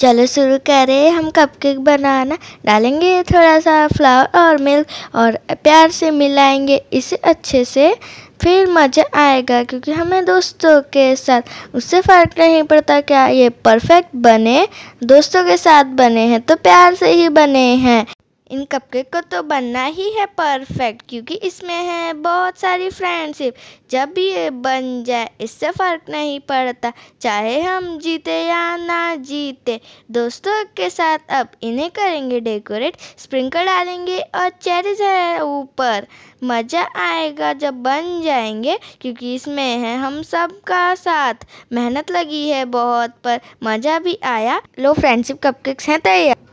चलो शुरू करें हम कपकेक बनाना डालेंगे थोड़ा सा फ्लावर और मिल्क और प्यार से मिलाएंगे इसे अच्छे से फिर मज़ा आएगा क्योंकि हमें दोस्तों के साथ उससे फ़र्क नहीं पड़ता क्या ये परफेक्ट बने दोस्तों के साथ बने हैं तो प्यार से ही बने हैं इन कपकेक को तो बनना ही है परफेक्ट क्योंकि इसमें है बहुत सारी फ्रेंडशिप जब भी ये बन जाए इससे फ़र्क नहीं पड़ता चाहे हम जीते या ना जीते दोस्तों के साथ अब इन्हें करेंगे डेकोरेट स्प्रिंकल डालेंगे और चेरीज है ऊपर मज़ा आएगा जब बन जाएंगे क्योंकि इसमें है हम सब का साथ मेहनत लगी है बहुत पर मज़ा भी आया लो फ्रेंडशिप कपकेक्स हैं तैयार